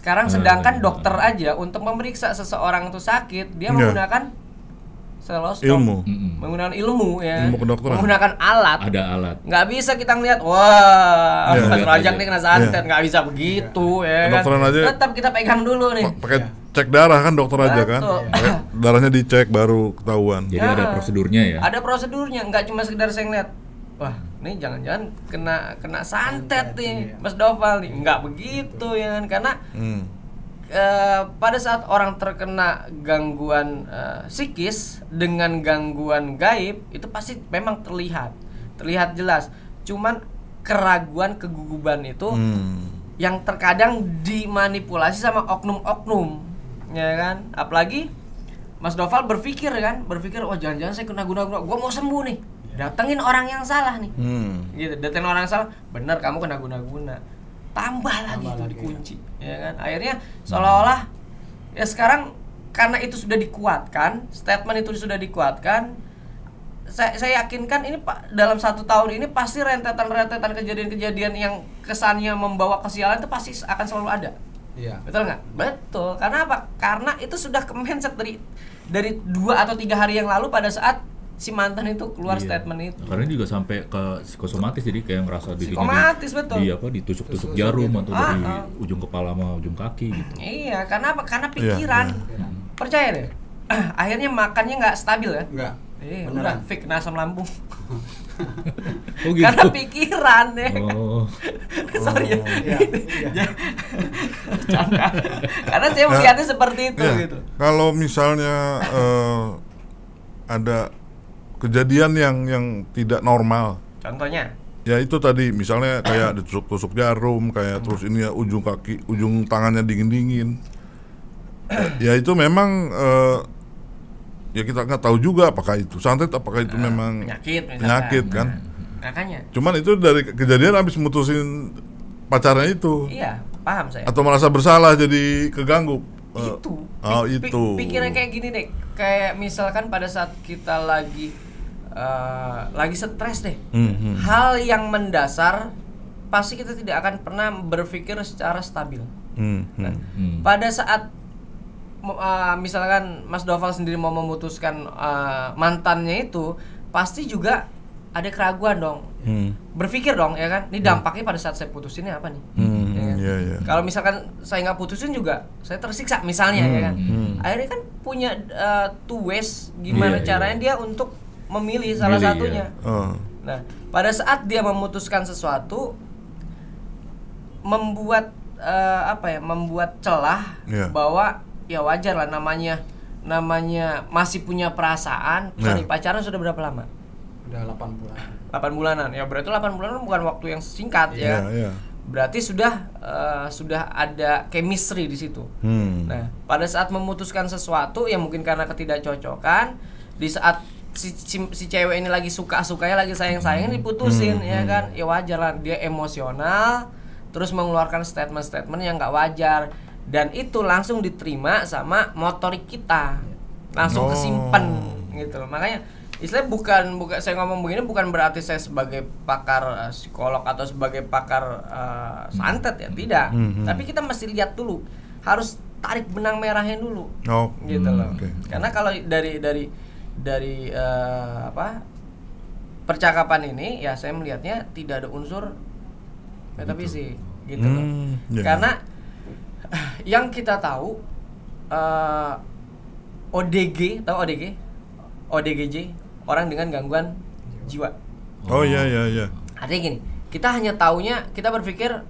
Sekarang hmm. sedangkan dokter aja untuk memeriksa seseorang itu sakit, dia yeah. menggunakan Selostop. ilmu menggunakan ilmu ya ilmu menggunakan alat ada alat nggak bisa kita ngeliat wah yeah, yeah, rajak ya, nih ya. kena santet yeah. nggak bisa begitu yeah. ya kan? aja tetap kita pegang dulu nih pakai yeah. cek darah kan dokter Betul. aja kan ya, darahnya dicek baru ketahuan jadi yeah. ada prosedurnya ya ada prosedurnya nggak cuma sekedar saya ngeliat wah nih jangan-jangan kena kena santet, nih iya. Mas Doval nih nggak begitu ya kan karena hmm. uh, pada saat orang terkena gangguan uh, psikis dengan gangguan gaib itu pasti memang terlihat terlihat jelas cuman keraguan keguguban itu hmm. yang terkadang dimanipulasi sama oknum-oknum ya kan apalagi Mas Doval berpikir kan berpikir wah oh, jangan-jangan saya kena guna-guna gue mau sembuh nih datengin orang yang salah nih hmm. gitu datengin orang yang salah bener kamu kena guna guna tambah, lagi tambah itu lagi dikunci ya. ya kan akhirnya seolah-olah ya sekarang karena itu sudah dikuatkan statement itu sudah dikuatkan saya, saya yakinkan ini pak dalam satu tahun ini pasti rentetan-rentetan kejadian-kejadian yang kesannya membawa kesialan itu pasti akan selalu ada iya. betul nggak betul karena apa karena itu sudah ke mindset dari dari dua atau tiga hari yang lalu pada saat si mantan itu keluar iya. statement itu. Karena juga sampai ke psikosomatis jadi kayak ngerasa dirinya di, betul. Di apa ditusuk-tusuk jarum gitu. atau ah, dari ah. ujung kepala sama ujung kaki gitu. Iya, karena apa? Karena iya, pikiran. Iya. Percaya deh. Akhirnya makannya nggak stabil ya? Enggak. Iya, eh, udah fake asam lambung. oh gitu. Karena pikiran oh. ya. Oh. Sorry oh. ya. ya. Karena saya nah, melihatnya ya. seperti itu ya. gitu. Kalau misalnya uh, ada kejadian yang yang tidak normal. Contohnya? Ya itu tadi misalnya kayak ditusuk-tusuk jarum, kayak hmm. terus ini ya ujung kaki, ujung tangannya dingin-dingin. ya itu memang uh, ya kita nggak tahu juga apakah itu santet, apakah itu uh, memang penyakit, penyakit kan? Nah, makanya. Cuman itu dari kejadian habis mutusin pacarnya itu. Iya, paham saya. Atau merasa bersalah jadi keganggu. Eh, itu. Oh, itu. Pikiran kayak gini deh. Kayak misalkan pada saat kita lagi Eh, lagi stres deh. Mm -hmm. Hal yang mendasar pasti kita tidak akan pernah berpikir secara stabil. Mm -hmm. nah, pada saat uh, misalkan Mas Doval sendiri mau memutuskan uh, mantannya itu, pasti juga ada keraguan dong. Hmm. Berpikir dong ya kan, ini hmm. dampaknya pada saat saya putusinnya apa nih? Hmm. yeah, kan? yeah. Iya. Kalau misalkan saya nggak putusin juga, saya tersiksa misalnya ya hmm. ya kan. Hmm. Akhirnya kan punya uh, two ways gimana yeah, iya. caranya yeah. dia untuk memilih salah Milih, satunya. Ya. Uh. Nah, pada saat dia memutuskan sesuatu membuat uh, apa ya? Membuat celah yeah. bahwa ya wajar lah namanya namanya masih punya perasaan. Yeah. Sorry, pacaran sudah berapa lama? Sudah 8 bulan. 8 bulanan. Ya berarti 8 bulanan bukan waktu yang singkat yeah, ya. Yeah. Iya. Berarti sudah uh, sudah ada chemistry di situ. Hmm. Nah, pada saat memutuskan sesuatu yang mungkin karena ketidakcocokan di saat si, si, si cewek ini lagi suka sukanya lagi sayang sayang sayangnya diputusin hmm, ya hmm. kan ya wajar lah dia emosional terus mengeluarkan statement-statement yang nggak wajar dan itu langsung diterima sama motorik kita langsung oh. kesimpan gitu loh makanya istilah bukan bukan saya ngomong begini bukan berarti saya sebagai pakar eh, psikolog atau sebagai pakar uh, santet ya tidak -hmm. hmm. tapi kita masih lihat dulu harus tarik benang merahnya dulu oh. gitu hmm, loh okay. karena kalau dari dari dari uh, apa percakapan ini ya saya melihatnya tidak ada unsur metafisik gitu, gitu hmm, loh. Iya. Yeah. Karena eh, yang kita tahu uh, eh, ODG tahu ODG ODGJ orang dengan gangguan jiwa. Oh ya ya iya. Artinya gini, kita hanya taunya kita berpikir